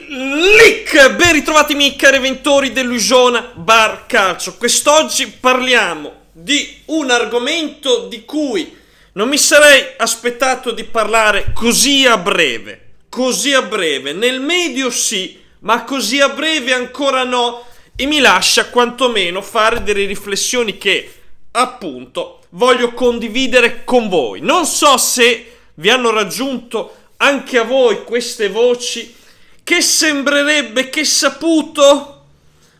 Lick! Ben ritrovati miei cari ventori dell'Ugiona Bar Calcio. Quest'oggi parliamo di un argomento di cui non mi sarei aspettato di parlare così a breve. Così a breve. Nel medio sì, ma così a breve ancora no. E mi lascia quantomeno fare delle riflessioni che, appunto, voglio condividere con voi. Non so se vi hanno raggiunto anche a voi queste voci che sembrerebbe che saputo,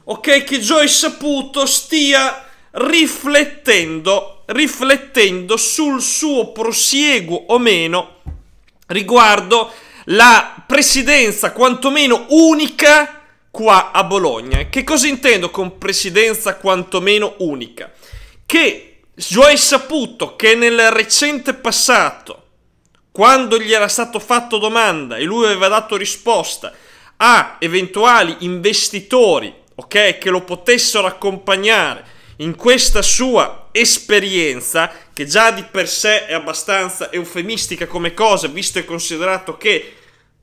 ok, che Joe saputo stia riflettendo, riflettendo sul suo prosieguo o meno riguardo la presidenza quantomeno unica qua a Bologna. Che cosa intendo con presidenza quantomeno unica? Che Joe saputo che nel recente passato quando gli era stato fatto domanda e lui aveva dato risposta a eventuali investitori, ok, che lo potessero accompagnare in questa sua esperienza, che già di per sé è abbastanza eufemistica come cosa, visto e considerato che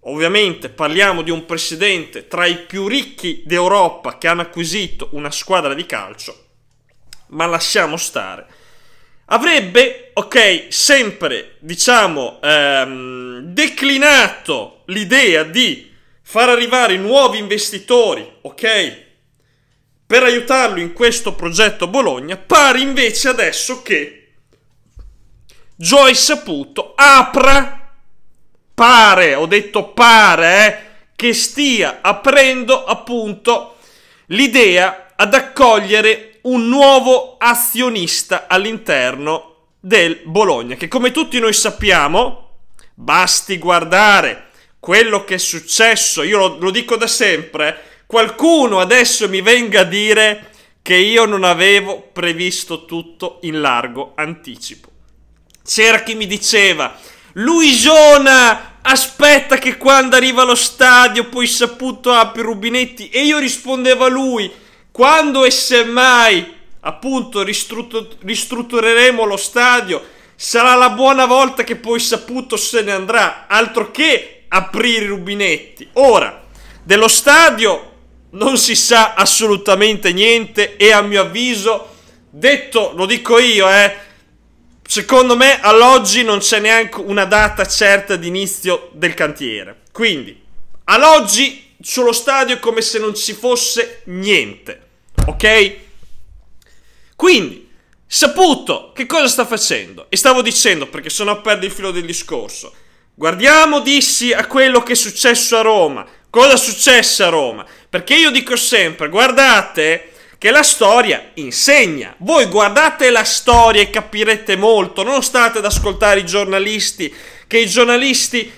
Ovviamente parliamo di un presidente tra i più ricchi d'Europa che hanno acquisito una squadra di calcio, ma lasciamo stare avrebbe, ok, sempre, diciamo, ehm, declinato l'idea di far arrivare nuovi investitori, ok, per aiutarlo in questo progetto Bologna, pare invece adesso che Joy Saputo apra, pare, ho detto pare, eh, che stia aprendo appunto l'idea ad accogliere un nuovo azionista all'interno del Bologna, che come tutti noi sappiamo, basti guardare quello che è successo, io lo, lo dico da sempre, qualcuno adesso mi venga a dire che io non avevo previsto tutto in largo anticipo. C'era chi mi diceva, Luisona, aspetta che quando arriva allo stadio poi saputo apri i rubinetti e io rispondevo a lui, quando e se mai appunto, ristruttur- ristruttureremo lo stadio, sarà la buona volta che poi saputo se ne andrà, altro che aprire i rubinetti. Ora, dello stadio non si sa assolutamente niente e a mio avviso, detto, lo dico io, eh, Secondo me all'oggi non c'è neanche una data certa di inizio del cantiere. Quindi, all'oggi sullo stadio come se non ci fosse niente. Ok? Quindi, saputo che cosa sta facendo, e stavo dicendo perché sennò perdo il filo del discorso. Guardiamo, dissi, a quello che è successo a Roma. Cosa successe a Roma? Perché io dico sempre, guardate che la storia insegna. Voi guardate la storia e capirete molto, non state ad ascoltare i giornalisti, che i giornalisti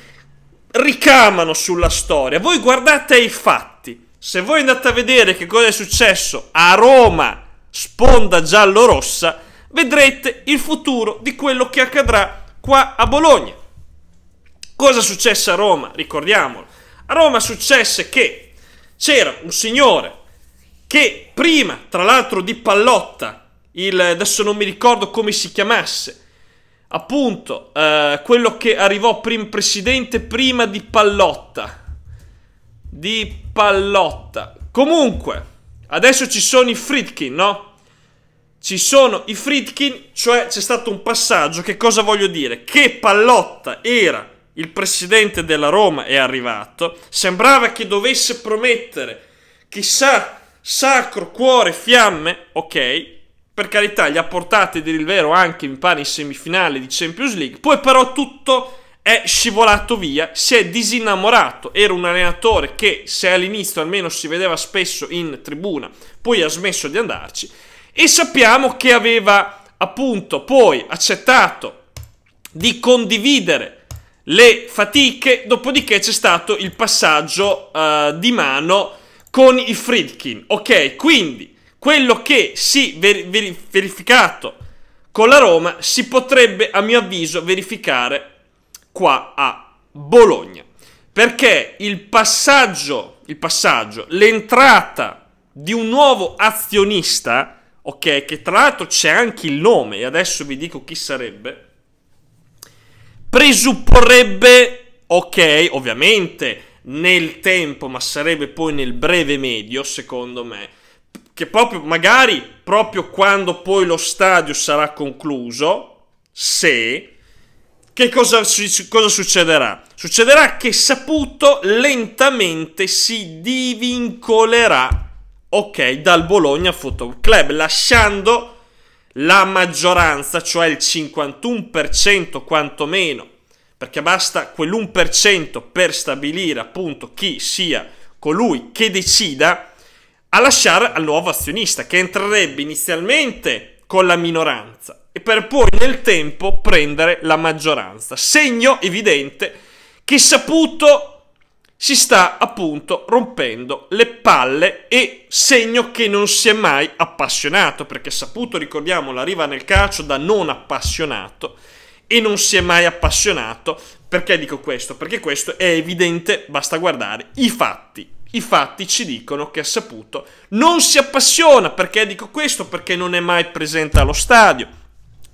ricamano sulla storia. Voi guardate ai fatti. Se voi andate a vedere che cosa è successo a Roma, sponda giallo-rossa, vedrete il futuro di quello che accadrà qua a Bologna. Cosa successe a Roma? Ricordiamolo. A Roma successe che c'era un signore che prima, tra l'altro di Pallotta, il, adesso non mi ricordo come si chiamasse, appunto eh, quello che arrivò prim- presidente prima di Pallotta. Di Pallotta. Comunque, adesso ci sono i Fritkin, no? Ci sono i Fritkin, cioè c'è stato un passaggio. Che cosa voglio dire? Che Pallotta era il presidente della Roma, è arrivato. Sembrava che dovesse promettere chissà sacro cuore fiamme, ok, per carità, gli ha portati a dire il vero anche, in pare, in semifinale di Champions League. Poi però tutto è scivolato via, si è disinnamorato. Era un allenatore che, se all'inizio almeno si vedeva spesso in tribuna, poi ha smesso di andarci. E sappiamo che aveva appunto poi accettato di condividere le fatiche, dopodiché c'è stato il passaggio uh, di mano con i Fridkin. Ok, quindi quello che si è ver- verificato con la Roma si potrebbe, a mio avviso, verificare qua a Bologna. Perché il passaggio, il passaggio l'entrata di un nuovo azionista, ok, che tra l'altro c'è anche il nome, e adesso vi dico chi sarebbe, presupporrebbe, ok, ovviamente nel tempo, ma sarebbe poi nel breve medio, secondo me, che proprio magari proprio quando poi lo stadio sarà concluso, se che cosa, cosa succederà? Succederà che Saputo lentamente si divincolerà ok dal Bologna Football Club lasciando la maggioranza, cioè il 51% quantomeno, perché basta quell'1% per stabilire appunto chi sia colui che decida a lasciare al nuovo azionista che entrerebbe inizialmente con la minoranza e per poi nel tempo prendere la maggioranza. Segno evidente che Saputo si sta appunto rompendo le palle e segno che non si è mai appassionato, perché Saputo, ricordiamo, arriva nel calcio da non appassionato e non si è mai appassionato. Perché dico questo? Perché questo è evidente, basta guardare i fatti i fatti ci dicono che ha saputo non si appassiona, perché dico questo? Perché non è mai presente allo stadio,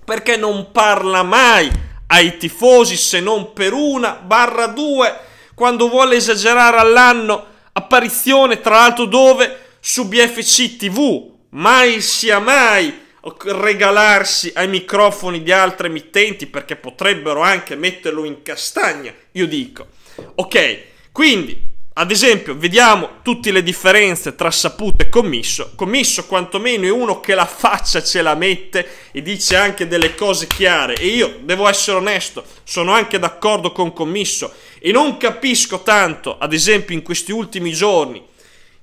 perché non parla mai ai tifosi se non per una barra due, quando vuole esagerare all'anno, apparizione tra l'altro dove? Su BFC TV, mai sia mai regalarsi ai microfoni di altre emittenti perché potrebbero anche metterlo in castagna, io dico. Ok, quindi ad esempio, vediamo tutte le differenze tra saputo e commisso. Commisso quantomeno è uno che la faccia ce la mette e dice anche delle cose chiare. E io, devo essere onesto, sono anche d'accordo con commisso. E non capisco tanto, ad esempio in questi ultimi giorni,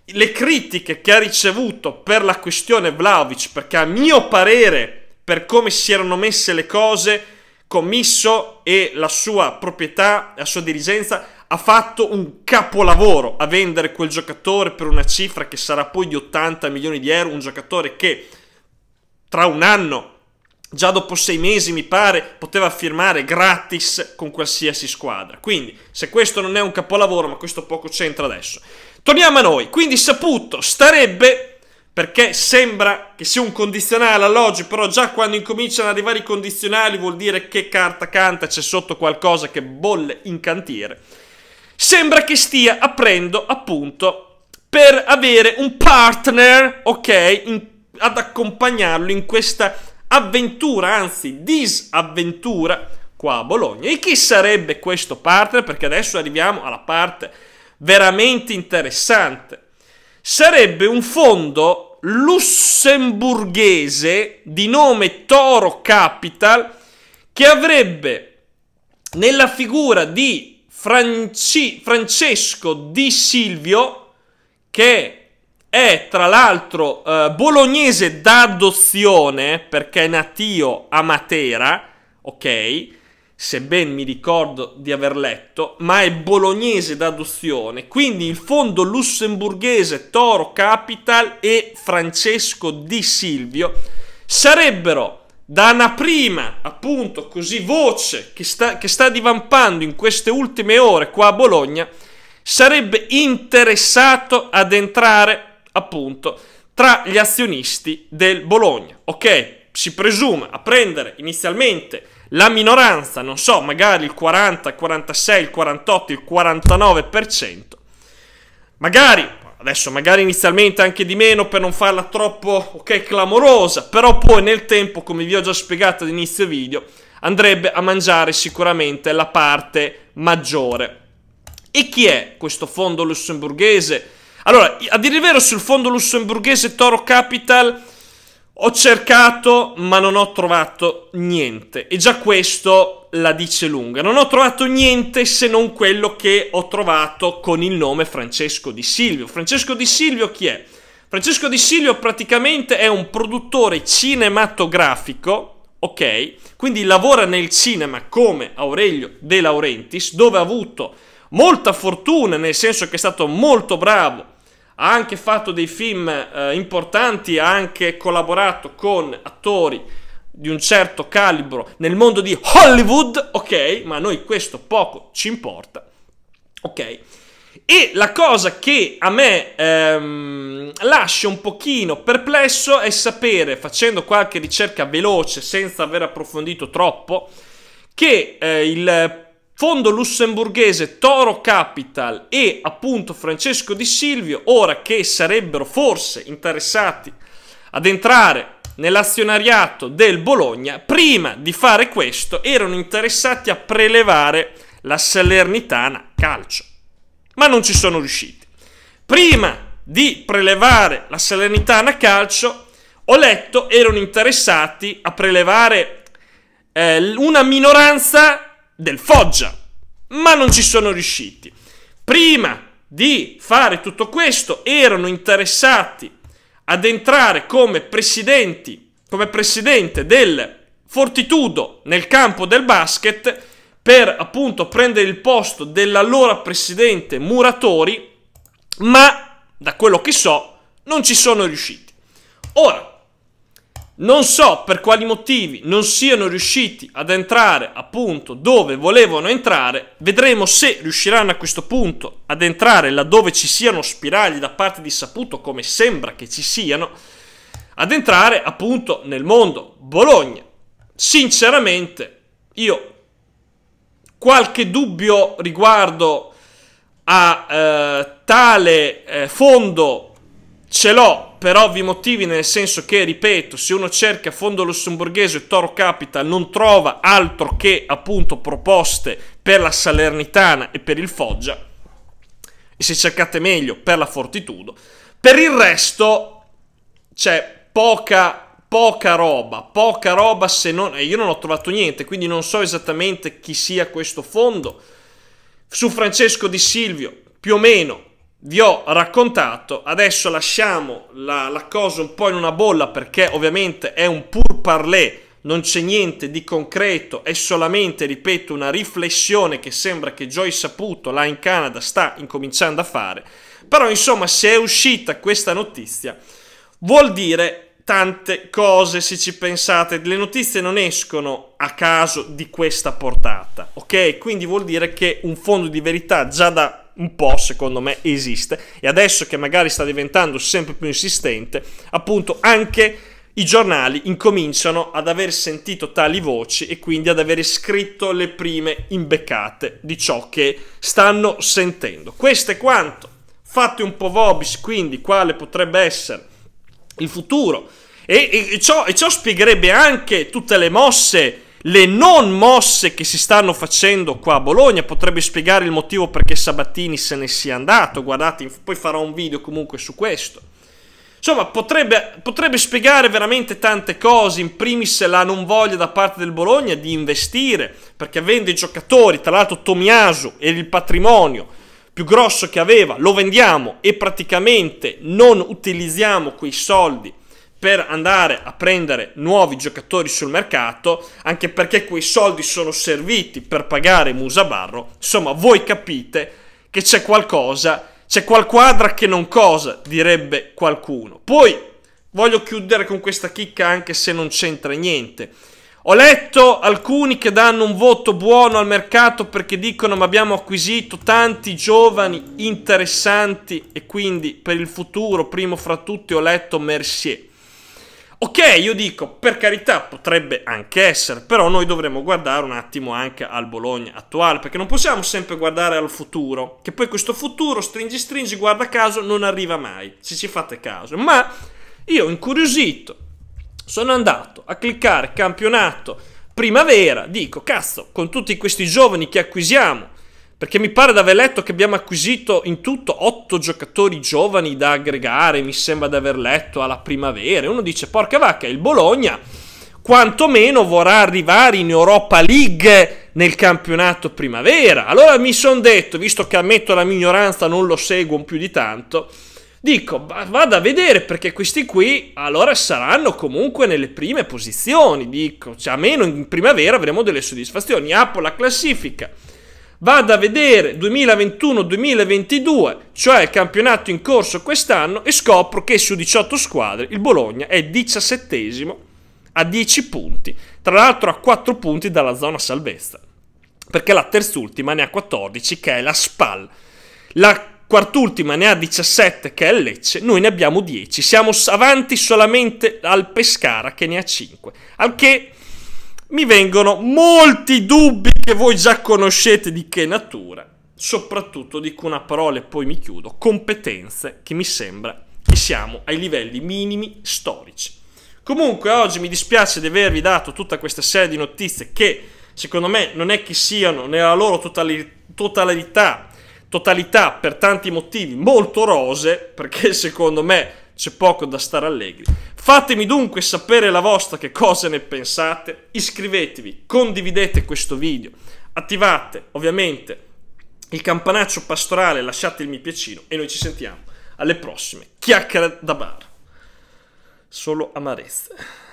le critiche che ha ricevuto per la questione Vlaovic, perché a mio parere, per come si erano messe le cose, commisso e la sua proprietà, la sua dirigenza ha fatto un capolavoro a vendere quel giocatore per una cifra che sarà poi di 80 milioni di euro, un giocatore che tra un anno, già dopo sei mesi mi pare, poteva firmare gratis con qualsiasi squadra. Quindi, se questo non è un capolavoro, ma questo poco c'entra adesso. Torniamo a noi, quindi Saputo starebbe perché sembra che sia un condizionale all'oggi, però già quando incominciano ad arrivare i condizionali vuol dire che carta canta c'è sotto qualcosa che bolle in cantiere sembra che stia aprendo appunto per avere un partner, ok, in, ad accompagnarlo in questa avventura, anzi disavventura qua a Bologna. E chi sarebbe questo partner? Perché adesso arriviamo alla parte veramente interessante. Sarebbe un fondo lussemburghese di nome Toro Capital che avrebbe nella figura di Franci- Francesco Di Silvio, che è tra l'altro eh, bolognese d'adozione perché è natio a Matera, ok? Se ben mi ricordo di aver letto, ma è bolognese d'adozione, quindi il fondo lussemburghese Toro Capital e Francesco Di Silvio sarebbero da una prima, appunto, così voce che sta, che sta divampando in queste ultime ore qua a Bologna, sarebbe interessato ad entrare, appunto, tra gli azionisti del Bologna. Ok, si presume a prendere inizialmente la minoranza, non so, magari il 40, il 46, il 48, il 49%, magari Adesso magari inizialmente anche di meno per non farla troppo, ok, clamorosa, però poi nel tempo, come vi ho già spiegato all'inizio video, andrebbe a mangiare sicuramente la parte maggiore. E chi è questo fondo lussemburghese? Allora, a dire il vero sul fondo lussemburghese Toro Capital ho cercato, ma non ho trovato niente. E già questo la dice lunga. Non ho trovato niente se non quello che ho trovato con il nome Francesco Di Silvio. Francesco Di Silvio chi è? Francesco Di Silvio praticamente è un produttore cinematografico, ok? Quindi lavora nel cinema come Aurelio De Laurentiis, dove ha avuto molta fortuna, nel senso che è stato molto bravo ha anche fatto dei film eh, importanti, ha anche collaborato con attori di un certo calibro nel mondo di Hollywood, ok, ma a noi questo poco ci importa, ok. E la cosa che a me ehm, lascia un pochino perplesso è sapere, facendo qualche ricerca veloce senza aver approfondito troppo, che eh, il fondo lussemburghese Toro Capital e appunto Francesco Di Silvio, ora che sarebbero forse interessati ad entrare nell'azionariato del Bologna, prima di fare questo erano interessati a prelevare la Salernitana Calcio, ma non ci sono riusciti. Prima di prelevare la Salernitana Calcio, ho letto erano interessati a prelevare eh, una minoranza del Foggia, ma non ci sono riusciti. Prima di fare tutto questo erano interessati ad entrare come presidenti, come presidente del Fortitudo nel campo del basket per appunto prendere il posto dell'allora presidente Muratori, ma da quello che so non ci sono riusciti. Ora, non so per quali motivi non siano riusciti ad entrare appunto dove volevano entrare, vedremo se riusciranno a questo punto ad entrare laddove ci siano spiragli da parte di Saputo come sembra che ci siano, ad entrare appunto nel mondo Bologna. Sinceramente io qualche dubbio riguardo a eh, tale eh, fondo ce l'ho per ovvi motivi, nel senso che, ripeto, se uno cerca fondo lussemburghese e Toro Capital non trova altro che appunto proposte per la Salernitana e per il Foggia, e se cercate meglio per la Fortitudo, per il resto c'è poca poca roba, poca roba se non... io non ho trovato niente, quindi non so esattamente chi sia questo fondo. Su Francesco Di Silvio, più o meno, vi ho raccontato, adesso lasciamo la, la, cosa un po' in una bolla perché ovviamente è un pur parler, non c'è niente di concreto, è solamente, ripeto, una riflessione che sembra che Joy Saputo là in Canada sta incominciando a fare. Però insomma, se è uscita questa notizia, vuol dire tante cose se ci pensate, le notizie non escono a caso di questa portata, ok? Quindi vuol dire che un fondo di verità già da un po' secondo me esiste e adesso che magari sta diventando sempre più insistente, appunto anche i giornali incominciano ad aver sentito tali voci e quindi ad avere scritto le prime imbeccate di ciò che stanno sentendo. Questo è quanto. Fate un po' vobis, quindi quale potrebbe essere il futuro. E, e, e, ciò, e ciò spiegherebbe anche tutte le mosse le non mosse che si stanno facendo qua a Bologna potrebbe spiegare il motivo perché Sabatini se ne sia andato. Guardate, poi farò un video comunque su questo. Insomma, potrebbe, potrebbe spiegare veramente tante cose, in primis la non voglia da parte del Bologna di investire, perché avendo i giocatori, tra l'altro Tomiasu e il patrimonio più grosso che aveva, lo vendiamo e praticamente non utilizziamo quei soldi per andare a prendere nuovi giocatori sul mercato, anche perché quei soldi sono serviti per pagare Musabarro. Insomma, voi capite che c'è qualcosa, c'è qualquadra che non cosa, direbbe qualcuno. Poi voglio chiudere con questa chicca anche se non c'entra niente. Ho letto alcuni che danno un voto buono al mercato perché dicono ma abbiamo acquisito tanti giovani interessanti e quindi per il futuro, primo fra tutti, ho letto Mercier. Ok, io dico, per carità, potrebbe anche essere, però noi dovremmo guardare un attimo anche al Bologna attuale, perché non possiamo sempre guardare al futuro, che poi questo futuro, stringi stringi, guarda caso, non arriva mai, se ci fate caso. Ma io, incuriosito, sono andato a cliccare campionato primavera, dico, cazzo, con tutti questi giovani che acquisiamo, perché mi pare di aver letto che abbiamo acquisito in tutto otto giocatori giovani da aggregare, mi sembra di aver letto alla primavera. Uno dice, porca vacca, il Bologna quantomeno vorrà arrivare in Europa League nel campionato primavera. Allora mi sono detto, visto che ammetto la minoranza, non lo seguo più di tanto, dico, vado a vedere perché questi qui allora saranno comunque nelle prime posizioni, dico, cioè, almeno in primavera avremo delle soddisfazioni. Apro la classifica. Vada a vedere 2021-2022, cioè il campionato in corso quest'anno, e scopro che su 18 squadre il Bologna è 17 a 10 punti, tra l'altro a 4 punti dalla zona salvezza, perché la terzultima ne ha 14 che è la SPAL. La quart'ultima ne ha 17 che è il Lecce, noi ne abbiamo 10, siamo avanti solamente al Pescara che ne ha 5, al che mi vengono molti dubbi che voi già conoscete di che natura, soprattutto dico una parola e poi mi chiudo, competenze che mi sembra che siamo ai livelli minimi storici. Comunque oggi mi dispiace di avervi dato tutta questa serie di notizie che secondo me non è che siano nella loro totalità, totalità per tanti motivi molto rose, perché secondo me c'è poco da stare allegri. Fatemi dunque sapere la vostra che cosa ne pensate, iscrivetevi, condividete questo video, attivate ovviamente il campanaccio pastorale, lasciate il mi piacino e noi ci sentiamo alle prossime chiacchiere da bar. Solo amarezze.